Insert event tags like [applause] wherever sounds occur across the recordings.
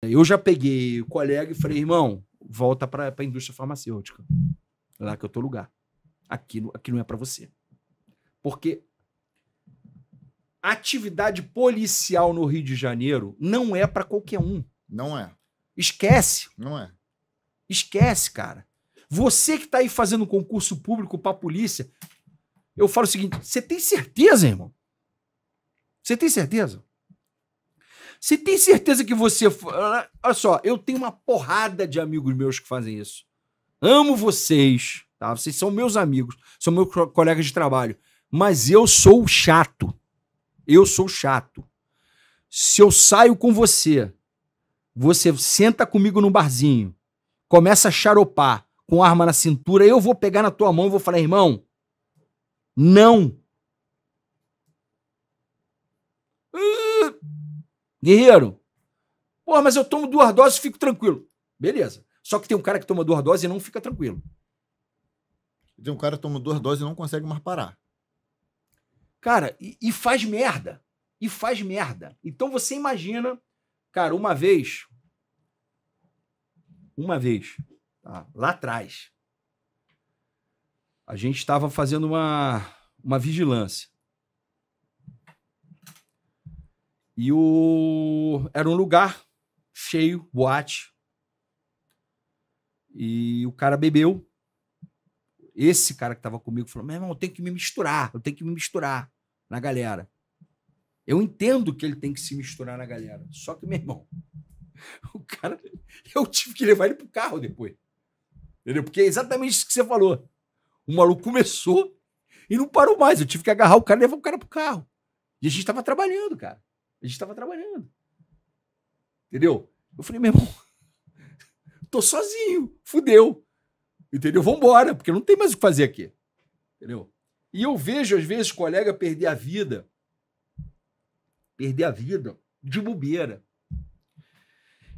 Eu já peguei o colega e falei, irmão, volta para a indústria farmacêutica. Lá que eu tô lugar. Aqui, aqui não é para você. Porque a atividade policial no Rio de Janeiro não é para qualquer um. Não é. Esquece. Não é. Esquece, cara. Você que está aí fazendo concurso público para polícia, eu falo o seguinte: você tem certeza, irmão? Você tem certeza? Você tem certeza que você. Ah, olha só, eu tenho uma porrada de amigos meus que fazem isso. Amo vocês, tá? Vocês são meus amigos, são meus colegas de trabalho. Mas eu sou chato. Eu sou chato. Se eu saio com você, você senta comigo no barzinho, começa a charopar com arma na cintura, eu vou pegar na tua mão e vou falar, irmão, não Guerreiro, porra, mas eu tomo duas doses e fico tranquilo. Beleza. Só que tem um cara que toma duas doses e não fica tranquilo. Tem um cara que toma duas doses e não consegue mais parar. Cara, e, e faz merda. E faz merda. Então você imagina, cara, uma vez. Uma vez, tá? lá atrás, a gente estava fazendo uma, uma vigilância. E o era um lugar cheio, boate. E o cara bebeu. Esse cara que estava comigo falou: "Meu irmão, eu tenho que me misturar, eu tenho que me misturar na galera". Eu entendo que ele tem que se misturar na galera. Só que, meu irmão, [laughs] o cara, eu tive que levar ele pro carro depois. Entendeu? Porque é exatamente isso que você falou. O maluco começou e não parou mais. Eu tive que agarrar o cara e levar o cara pro carro. E a gente tava trabalhando, cara. A gente estava trabalhando. Entendeu? Eu falei, meu irmão, [laughs] tô sozinho, fudeu. Entendeu? Vambora, porque não tem mais o que fazer aqui. Entendeu? E eu vejo, às vezes, colega perder a vida. Perder a vida de bobeira.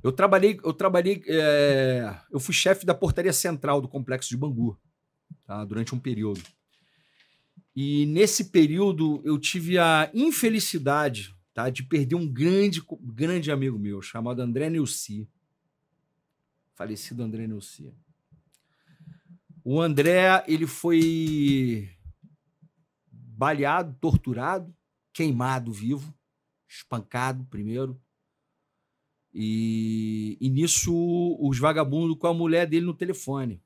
Eu trabalhei, eu trabalhei, é, eu fui chefe da portaria central do complexo de Bangu, tá? durante um período. E nesse período eu tive a infelicidade tá? de perder um grande, grande amigo meu, chamado André Nilci. Falecido André Nilci. O André, ele foi baleado, torturado, queimado vivo, espancado primeiro. E, e nisso, os vagabundos com a mulher dele no telefone,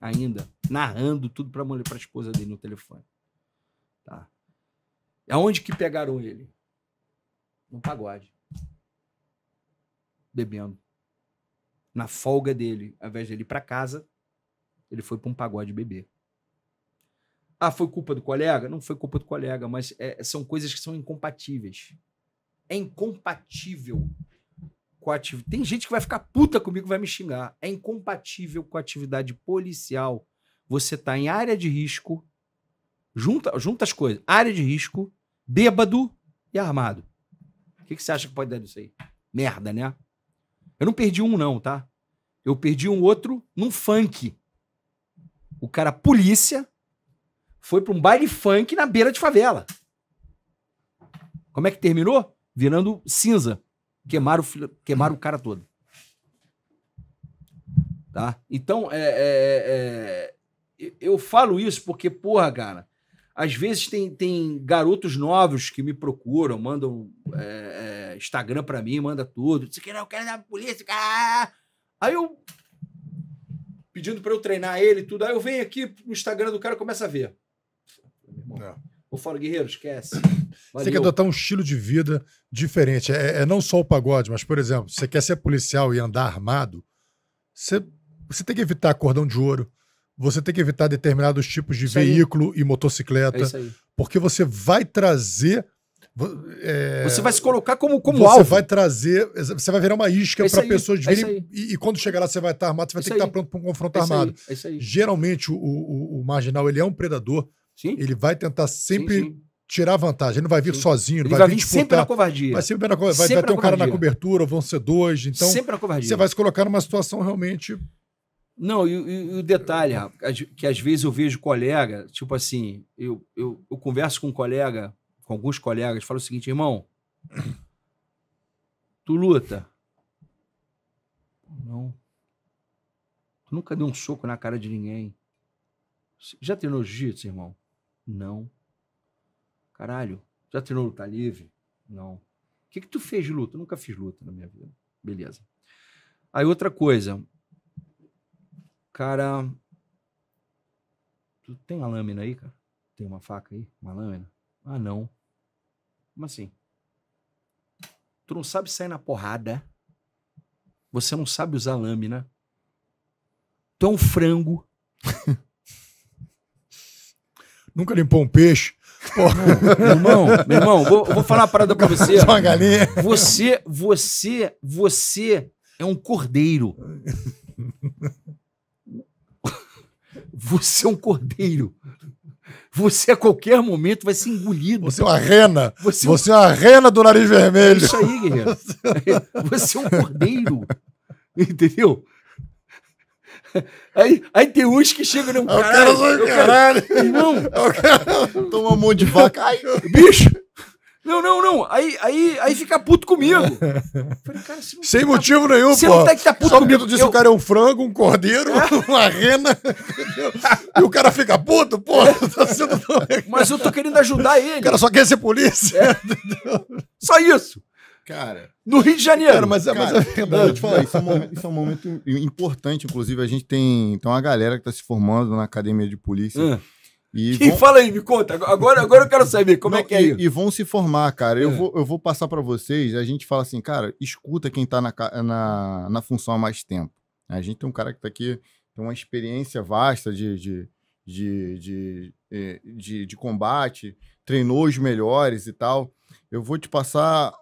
ainda, narrando tudo para a para a esposa dele no telefone. Tá? Aonde que pegaram ele? num pagode, bebendo. Na folga dele, ao invés dele ir pra casa, ele foi para um pagode beber. Ah, foi culpa do colega? Não foi culpa do colega, mas é, são coisas que são incompatíveis. É incompatível com a atividade. Tem gente que vai ficar puta comigo, vai me xingar. É incompatível com a atividade policial. Você tá em área de risco, junta, junta as coisas, área de risco, bêbado e armado que, que você acha que pode dar disso aí? Merda, né? Eu não perdi um, não, tá? Eu perdi um outro num funk. O cara, polícia, foi para um baile funk na beira de favela. Como é que terminou? Virando cinza. Queimaram, queimaram o cara todo. Tá? Então, é, é, é, eu falo isso porque, porra, cara, às vezes tem, tem garotos novos que me procuram, mandam é, é Instagram para mim, manda tudo. Você quer eu quero da polícia? Ah! Aí eu pedindo para eu treinar ele tudo. Aí eu venho aqui no Instagram do cara começa a ver. É. Eu falo, guerreiro, esquece. Valeu. [laughs] Você quer adotar um estilo de vida diferente. É, é, não só o pagode, mas, por exemplo, você quer ser policial e andar armado, você, você tem que evitar cordão de ouro, você tem que evitar determinados tipos de isso veículo aí. e motocicleta, é porque você vai trazer é... Você vai se colocar como, como você alvo. Você vai trazer, você vai virar uma isca é para pessoas é virem. É e, e, quando chegar lá, você vai estar armado, você vai é ter que estar pronto para um confronto é armado. Geralmente, o, o, o, marginal ele é um predador. Sim. Ele vai tentar sempre sim, sim. tirar vantagem. Ele não vai vir sozinho, ele vai, vai vir disputar. sempre na covardia. Vai, sempre na, vai, vai ter um covardia. cara na cobertura, vão ser dois. Então, sempre na covardia. Você vai se colocar numa situação realmente não, e, o detalhe, que às vezes eu vejo colega, tipo assim, eu, eu, eu converso com um colega, com alguns colegas, falo o seguinte, irmão, tu luta. Não. Tu nunca deu um soco na cara de ninguém. Já treinou jiu-jitsu, irmão? Não. Caralho, já treinou luta livre? Não. O que, que tu fez de luta? Eu nunca fiz luta na minha vida. Beleza. Aí outra coisa, Cara. Tu tem uma lâmina aí, cara? Tem uma faca aí? Uma lâmina? Ah, não. Como assim? Tu não sabe sair na porrada. Você não sabe usar lâmina. Tu é um frango. [laughs] Nunca limpou um peixe. Meu irmão, meu irmão, vou, vou falar uma parada pra você. Uma galinha. Você, você, você é um cordeiro. [laughs] Você é um cordeiro. Você a qualquer momento vai ser engolido. Você é uma rena. Você, é você é uma rena do nariz vermelho. É isso aí, guerreiro. Você é um cordeiro. Entendeu? Aí, aí tem uns que chegam não é caralho. caralho. Irmão. É toma um monte de vaca. Ai, bicho. Não, não, não. Aí, aí, aí fica puto comigo. [laughs] Falei, cara, Sem motivo nenhum, você pô. Você não tem que estar tá puto Só comigo. Só disse eu... o cara é um frango, um cordeiro, é? [laughs] uma rena. e o cara fica puto, pô. É. [laughs] Tá sendo... Mas eu tô querendo ajudar ele. O cara só quer ser polícia. É. Só isso. Cara. No Rio de Janeiro. Cara, mas, cara, é, mas é verdade. Eu te falar, isso é, um momento, isso é um momento importante. Inclusive, a gente tem, então uma galera que está se formando na academia de polícia. Hum e vão... Fala aí, me conta. Agora, agora eu quero saber como é Não, é que é. E, e, vão se formar, cara. Eu, é. vou, eu vou passar para vocês. A gente fala assim, cara, escuta quem tá na, na, na função há mais tempo. A gente tem um cara que tá aqui, tem uma experiência vasta de, de, de, de, de, eh, de, de combate, treinou os melhores e tal. Eu vou te passar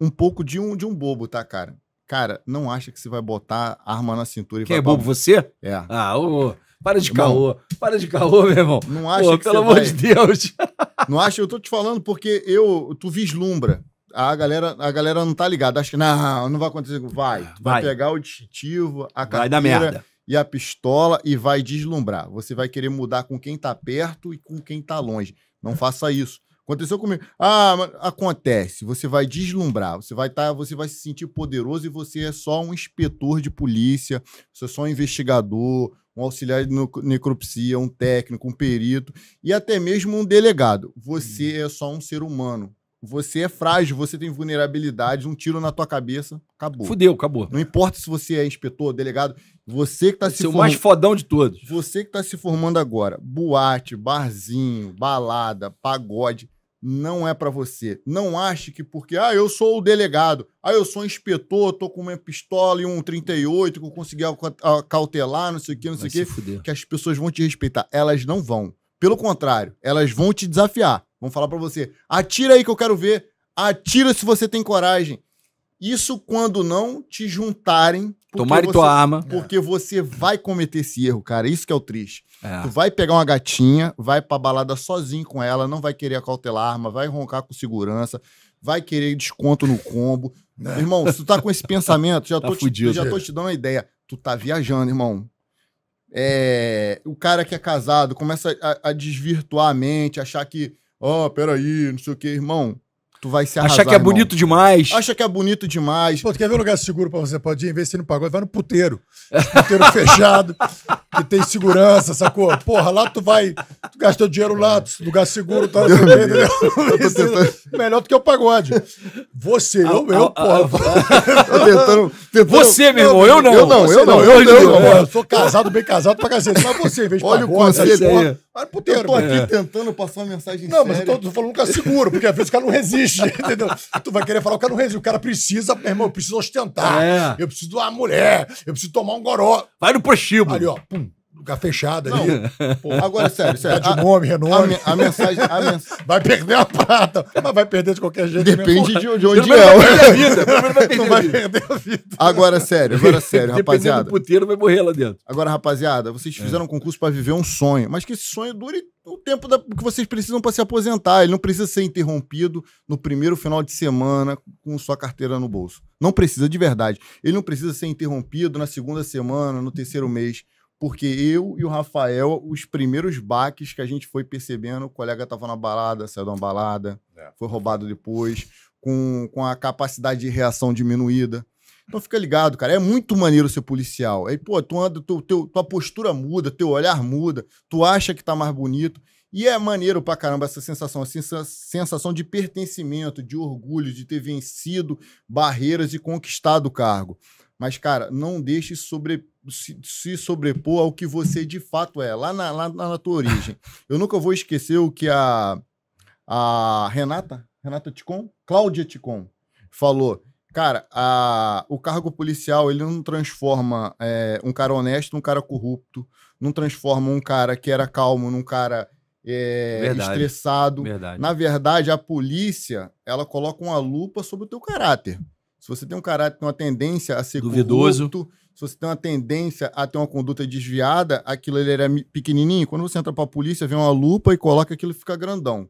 um pouco de um, de um bobo, tá, cara? Cara, não acha que você vai botar arma na cintura e Quem vai. é bobo pra... você? É. Ah, ô. Para de caô. Para de caô, meu irmão. Não acha Pô, que Pelo amor vai... de Deus. [laughs] Não acha? Eu tô te falando porque eu, tu vislumbra. A galera, a galera não tá ligada. Acha que não, não vai acontecer. Vai. Vai, vai pegar o distintivo, a carteira vai merda. e a pistola e vai deslumbrar. Você vai querer mudar com quem tá perto e com quem tá longe. Não faça isso. Aconteceu comigo. Ah, acontece. Você vai deslumbrar, você vai tá, você vai se sentir poderoso e você é só um inspetor de polícia, você é só um investigador, um auxiliar de necropsia, um técnico, um perito e até mesmo um delegado. Você uhum. é só um ser humano. Você é frágil, você tem vulnerabilidades, um tiro na tua cabeça, acabou. Fudeu, acabou. Não importa se você é inspetor, delegado, você que está se formando. o mais fodão de todos. Você que está se formando agora, boate, barzinho, balada, pagode não é para você. Não ache que porque, ah, eu sou o delegado, ah, eu sou inspetor, tô com uma pistola e um 38 que eu consegui cautelar, não sei o que, não Vai sei o que, que as pessoas vão te respeitar. Elas não vão. Pelo contrário, elas vão te desafiar. Vão falar para você: atira aí que eu quero ver, atira se você tem coragem. Isso quando não te juntarem. Tomarem tua arma. Porque é. você vai cometer esse erro, cara. Isso que é o triste. É. Tu vai pegar uma gatinha, vai pra balada sozinho com ela, não vai querer acautelar arma, vai roncar com segurança, vai querer desconto no combo. É. Irmão, se tu tá com esse pensamento, já, tá tô fudido, te, já tô é. te dando uma ideia. Tu tá viajando, irmão. É, o cara que é casado começa a, a desvirtuar a mente, achar que, ó, oh, peraí, não sei o que, irmão tu vai se arrasar, Achar que é irmão. bonito demais. Acha que é bonito demais. Pô, tu quer ver um lugar seguro pra você? Pode ir, em vez de pagou, vai no puteiro. Puteiro [laughs] fechado, que tem segurança, sacou? Porra, lá tu vai gastou dinheiro lá, lugar seguro, tá? Meu bem, meu. É melhor do que o pagode. Você, eu, eu, ah, ah, porra. Ah, [laughs] tentando, tentando, você, meu irmão, eu não. Eu não, eu não, eu não. É, eu sou casado, bem casado pra cacete. Mas você, em vez de Olha pagode, o conselho. Mas, puteiro, eu tô aqui é. tentando passar uma mensagem Não, séria. mas eu tô, falando um cara é seguro, porque às vezes o cara não resiste, [laughs] entendeu? Tu vai querer falar, o cara não resiste. O cara precisa, meu irmão, eu preciso ostentar. É. Eu preciso de uma mulher, eu preciso tomar um goró. Vai no prostíbulo. Ali, ó, pum lugar fechado ali. Pô, agora, sério, sério. Tá de nome, renome. A, a, mensagem, a mensagem. Vai perder a prata, mas vai perder de qualquer jeito. Né, Depende mesmo. de, onde é. Vai perder a [laughs] vida. não vai perder a vida. Agora, sério, agora, [laughs] sério, rapaziada. O puteiro vai morrer lá dentro. Agora, rapaziada, vocês é. fizeram é. um concurso para viver um sonho, mas que esse sonho dure o tempo da, que vocês precisam para se aposentar. Ele não precisa ser interrompido no primeiro final de semana com sua carteira no bolso. Não precisa de verdade. Ele não precisa ser interrompido na segunda semana, no terceiro mês porque eu e o Rafael, os primeiros baques que a gente foi percebendo, o colega estava na balada, saiu de uma balada, é. foi roubado depois, com, com a capacidade de reação diminuída. Então fica ligado, cara. É muito maneiro ser policial. Aí, pô, tu anda, tu, teu, tua postura muda, teu olhar muda, tu acha que tá mais bonito. E é maneiro pra caramba essa sensação, assim, essa sensação de pertencimento, de orgulho, de ter vencido barreiras e conquistado o cargo. Mas, cara, não deixe sobre, se, se, sobrepor ao que você de fato é, lá na, lá na tua origem. Eu nunca vou esquecer o que a, a Renata, Renata Ticon, Cláudia Ticon, falou. Cara, a, o cargo policial ele não transforma é, um cara honesto num cara corrupto, não transforma um cara que era calmo num cara é, verdade, estressado. Verdade. Na verdade, a polícia ela coloca uma lupa sobre o teu caráter. Se você tem um caráter, uma tendência a ser duvidoso, corrupto, se você tem uma tendência a ter uma conduta desviada, aquilo ele era pequenininho. Quando você entra para a polícia, vem uma lupa e coloca aquilo fica grandão.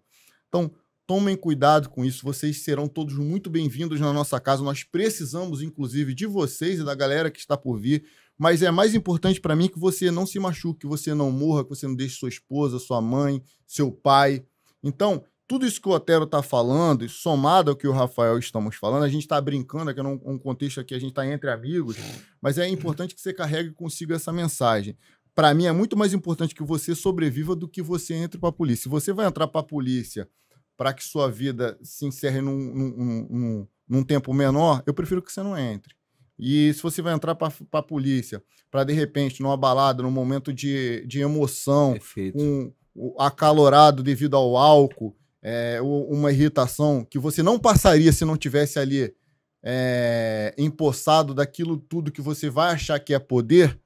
Então, tomem cuidado com isso. Vocês serão todos muito bem-vindos na nossa casa. Nós precisamos, inclusive, de vocês e da galera que está por vir. Mas é mais importante para mim que você não se machuque, que você não morra, que você não deixe sua esposa, sua mãe, seu pai. Então, tudo isso que o Otero está falando, somado ao que o Rafael estamos falando, a gente está brincando aqui num é um contexto aqui, a gente está entre amigos, mas é importante que você carregue consigo essa mensagem. Para mim, é muito mais importante que você sobreviva do que você entre para a polícia. Se você vai entrar para a polícia para que sua vida se encerre num, num, num, num tempo menor, eu prefiro que você não entre. E se você vai entrar para a polícia, para de repente, numa balada, num momento de, de emoção, Perfeito. um acalorado devido ao álcool, é, uma irritação que você não passaria se não tivesse ali é, empossado daquilo tudo que você vai achar que é poder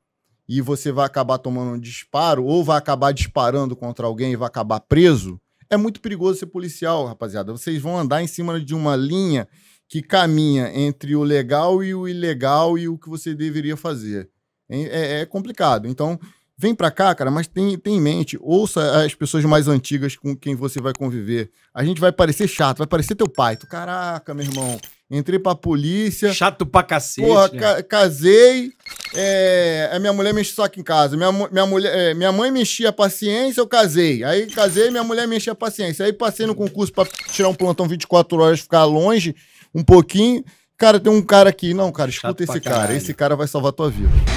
e você vai acabar tomando um disparo ou vai acabar disparando contra alguém e vai acabar preso, é muito perigoso ser policial, rapaziada. Vocês vão andar em cima de uma linha que caminha entre o legal e o ilegal e o que você deveria fazer. É, é complicado. Então, vem para cá, cara, mas tem, tem em mente, ouça as pessoas mais antigas com quem você vai conviver. A gente vai parecer chato, vai parecer teu pai. Tu, caraca, meu irmão, entrei pra polícia. Chato pra cacete. Porra, né? ca casei, é, a minha mulher me só aqui em casa. Minha, minha, mulher, é, minha mãe me enchia a paciência, eu casei. Aí casei, minha mulher me enchia a paciência. Aí passei no concurso para tirar um plantão 24 horas, ficar longe um pouquinho. Cara, tem um cara aqui. Não, cara, escuta Chato esse cara. Esse cara vai salvar tua vida.